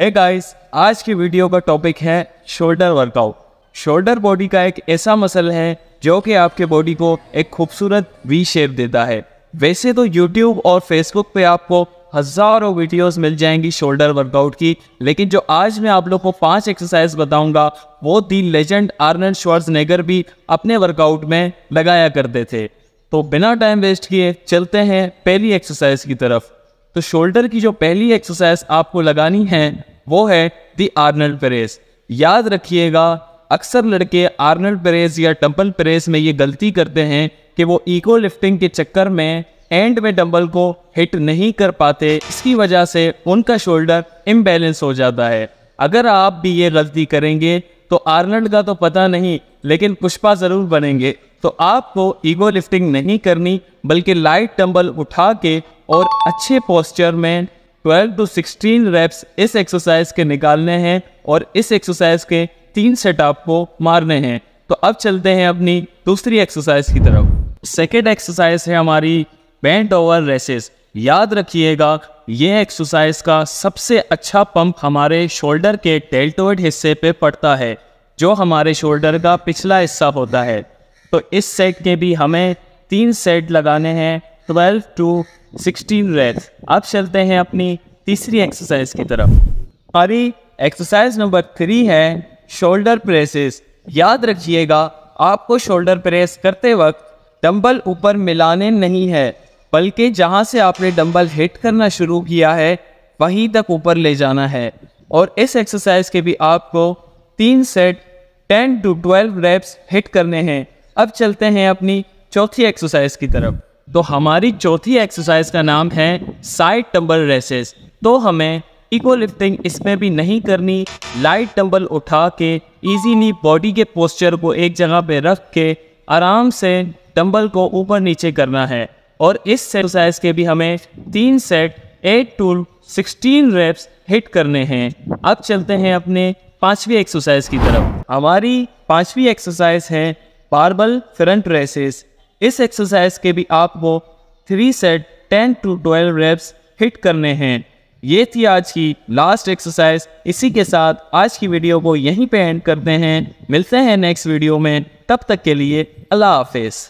ए guys आज की video का टॉपिक है शोल्डर वर्कआउट शोल्डर बॉडी का एक ऐसा मसल है जो कि आपके बॉडी को एक खूबसूरत वी शेप देता है वैसे तो यूट्यूब और फेसबुक पे आपको हज़ारों वीडियोस मिल जाएंगी शोल्डर वर्कआउट की लेकिन जो आज मैं आप लोग को पांच एक्सरसाइज बताऊंगा वो दी लेजेंड आर्नल्ड श्वर्स भी अपने वर्कआउट में लगाया करते थे तो बिना टाइम वेस्ट किए चलते हैं पहली एक्सरसाइज की तरफ तो शोल्डर की जो पहली एक्सरसाइज आपको लगानी है वो है दी आर्नल्ड प्रेस याद रखिएगा अक्सर लड़के आर्नल्ड प्रेस या डम्बल प्रेस में ये गलती करते हैं कि वो इको लिफ्टिंग के चक्कर में एंड में डम्बल को हिट नहीं कर पाते इसकी वजह से उनका शोल्डर इम्बेलेंस हो जाता है अगर आप भी ये गलती करेंगे तो आर्नल्ड का तो पता नहीं लेकिन पुष्पा ज़रूर बनेंगे तो आपको ईगो लिफ्टिंग नहीं करनी बल्कि लाइट डम्बल उठा के और अच्छे पोस्चर में 12 टू 16 रेप्स इस एक्सरसाइज के निकालने हैं और इस एक्सरसाइज के तीन सेट आपको मारने हैं तो अब चलते हैं अपनी दूसरी एक्सरसाइज की तरफ सेकेंड एक्सरसाइज है हमारी बैंड ओवर रेसेस याद रखिएगा यह एक्सरसाइज का सबसे अच्छा पंप हमारे शोल्डर के टेल्टोइड हिस्से पे पड़ता है जो हमारे शोल्डर का पिछला हिस्सा होता है तो इस सेट के भी हमें तीन सेट लगाने हैं ट्वेल्व टू सिक्सटीन रेथ अब चलते हैं अपनी तीसरी एक्सरसाइज की तरफ हमारी एक्सरसाइज नंबर थ्री है शोल्डर प्रेसेस याद रखिएगा आपको शोल्डर प्रेस करते वक्त डंबल ऊपर मिलाने नहीं है बल्कि जहां से आपने डंबल हिट करना शुरू किया है वहीं तक ऊपर ले जाना है और इस एक्सरसाइज के भी आपको तीन set ten to twelve reps hit करने हैं अब चलते हैं अपनी चौथी एक्सरसाइज की तरफ तो हमारी चौथी एक्सरसाइज का नाम है साइड टम्बल रेसेस तो हमें इको लिफ्टिंग इसमें भी नहीं करनी लाइट टम्बल उठा के इजीली बॉडी के पोस्चर को एक जगह पे रख के आराम से टम्बल को ऊपर नीचे करना है और इस एक्सरसाइज के भी हमें तीन set eight to sixteen reps hit करने हैं अब चलते हैं अपने पांचवी एक्सरसाइज की तरफ हमारी पांचवी एक्सरसाइज है बारबल फ्रंट रेसेस इस एक्सरसाइज के भी आपको three set ten to twelve reps hit करने हैं ये थी आज की लास्ट एक्सरसाइज इसी के साथ आज की वीडियो को यहीं पे एंड करते हैं मिलते हैं नेक्स्ट वीडियो में तब तक के लिए अल्लाह हाफिज़